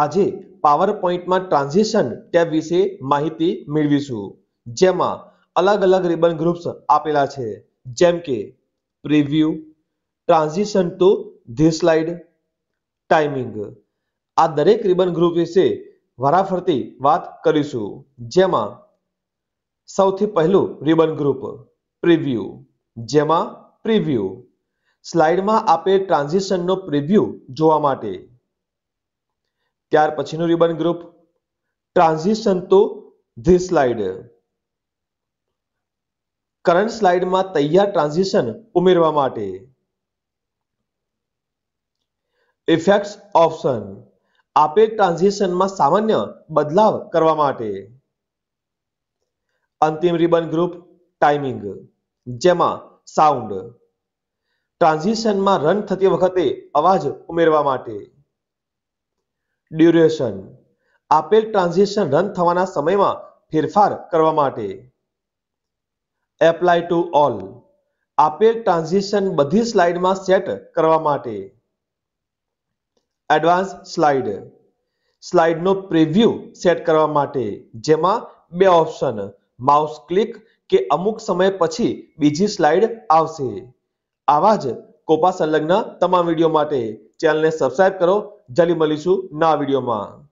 આજે power પોઈન્ટમાં transition tab વિશે માહિતી મેળવીશું જેમાં અલગ અલગ રિબન ગ્રુપ્સ આપેલા છે જેમ કે preview transition to this slide timing આ દરેક રિબન ગ્રુપ વિશે વારાફરતી વાત કરીશું જેમાં સૌથી પહેલું રિબન ગ્રુપ પ્રિવ્યુ જેમાં પ્રિવ્યુ સ્લાઇડમાં આપેલ ટ્રાન્ઝિશનનો પ્રિવ્યુ જોવા માટે ત્યાર પછીનું ribbon group transition to this slide current સ્લાઇડમાં તૈયાર ટ્રાન્ઝિશન ઉમેરવા માટે ઇફેક્ટ્સ ઓપ્શન આપેલ ટ્રાન્ઝિશનમાં સામાન્ય બદલાવ કરવા માટે અંતિમ રિબન ગ્રુપ ટાઈમિંગ જેમાં સાઉન્ડ ટ્રાન્ઝિશનમાં રન થતી વખતે અવાજ ઉમેરવા માટે ડ્યુરેશન આપેલ ટ્રાન્ઝેક્શન રન થવાના સમયમાં ફેરફાર કરવા માટે એપ્લાય ટુ ઓલ આપેલ ટ્રાન્ઝેક્શન બધી સ્લાઇડમાં સેટ કરવા માટે એડવાન્સ સ્લાઇડ સ્લાઇડનો પ્રિવ્યુ સેટ કરવા માટે જેમાં બે ઓપ્શન માઉસ ક્લિક કે અમુક સમય પછી બીજી સ્લાઇડ આવશે આવા જ કોપા સંલગ્ન તમામ વિડીયો માટે ચેનલને સબસ્ક્રાઇબ કરો જલ્દી મળીશું ના વિડીયોમાં